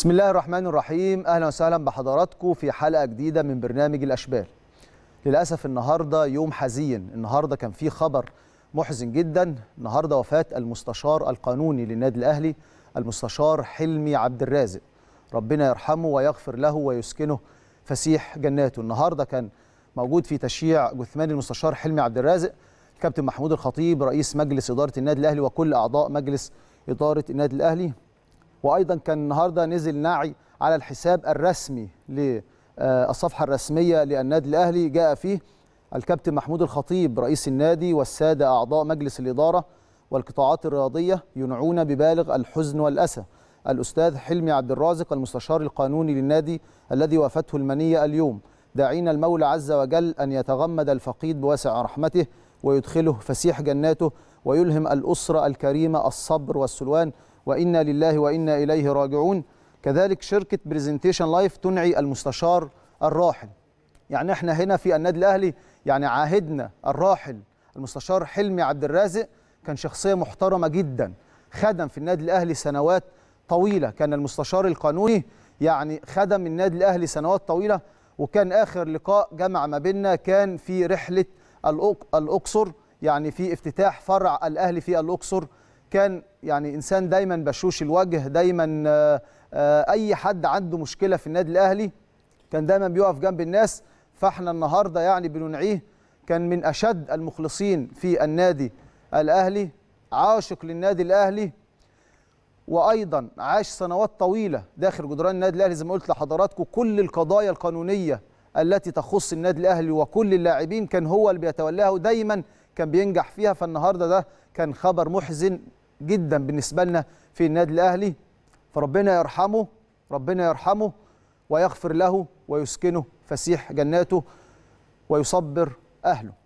بسم الله الرحمن الرحيم اهلا وسهلا بحضراتكم في حلقه جديده من برنامج الاشبال للاسف النهارده يوم حزين النهارده كان في خبر محزن جدا النهارده وفاه المستشار القانوني للنادي الاهلي المستشار حلمي عبد الرازق ربنا يرحمه ويغفر له ويسكنه فسيح جناته النهارده كان موجود في تشييع جثمان المستشار حلمي عبد الرازق الكابتن محمود الخطيب رئيس مجلس اداره النادي الاهلي وكل اعضاء مجلس اداره النادي الاهلي وايضا كان النهارده نزل ناعي على الحساب الرسمي للصفحه الرسميه للنادي الاهلي جاء فيه الكابتن محمود الخطيب رئيس النادي والساده اعضاء مجلس الاداره والقطاعات الرياضيه ينعون ببالغ الحزن والاسى الاستاذ حلمي عبد الرازق المستشار القانوني للنادي الذي وافته المنيه اليوم داعين المولى عز وجل ان يتغمد الفقيد بواسع رحمته ويدخله فسيح جناته ويلهم الاسره الكريمه الصبر والسلوان وإنا لله وإنا إليه راجعون كذلك شركة برزنتيشن لايف تنعي المستشار الراحل يعني احنا هنا في النادي الأهلي يعني عاهدنا الراحل المستشار حلمي عبد الرازق كان شخصية محترمة جدا خدم في النادي الأهلي سنوات طويلة كان المستشار القانوني يعني خدم النادي الأهلي سنوات طويلة وكان آخر لقاء جمع ما بيننا كان في رحلة الأقصر يعني في افتتاح فرع الأهلي في الأقصر كان يعني انسان دايما بشوش الوجه دايما آه، آه، اي حد عنده مشكله في النادي الاهلي كان دايما بيقف جنب الناس فاحنا النهارده يعني بننعيه كان من اشد المخلصين في النادي الاهلي عاشق للنادي الاهلي وايضا عاش سنوات طويله داخل جدران النادي الاهلي زي ما قلت لحضراتكم كل القضايا القانونيه التي تخص النادي الاهلي وكل اللاعبين كان هو اللي بيتولاها ودايما كان بينجح فيها فالنهارده ده كان خبر محزن جدا بالنسبه لنا في النادي الاهلي فربنا يرحمه ربنا يرحمه ويغفر له ويسكنه فسيح جناته ويصبر اهله